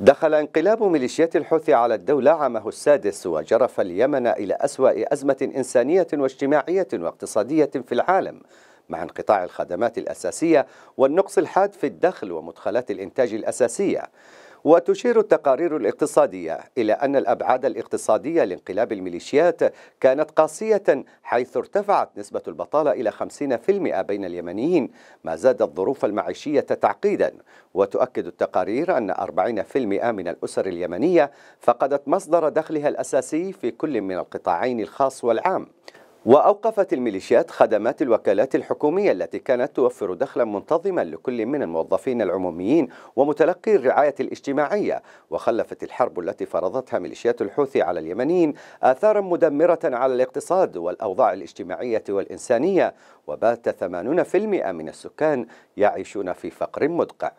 دخل انقلاب ميليشيات الحوثي على الدولة عامه السادس وجرف اليمن إلى أسوأ أزمة إنسانية واجتماعية واقتصادية في العالم مع انقطاع الخدمات الأساسية والنقص الحاد في الدخل ومدخلات الإنتاج الأساسية وتشير التقارير الاقتصادية إلى أن الأبعاد الاقتصادية لانقلاب الميليشيات كانت قاسية حيث ارتفعت نسبة البطالة إلى 50% بين اليمنيين ما زاد الظروف المعيشية تعقيدا وتؤكد التقارير أن 40% من الأسر اليمنية فقدت مصدر دخلها الأساسي في كل من القطاعين الخاص والعام وأوقفت الميليشيات خدمات الوكالات الحكومية التي كانت توفر دخلا منتظما لكل من الموظفين العموميين ومتلقي الرعاية الاجتماعية وخلفت الحرب التي فرضتها ميليشيات الحوثي على اليمنيين آثارا مدمرة على الاقتصاد والأوضاع الاجتماعية والإنسانية وبات 80% من السكان يعيشون في فقر مدقع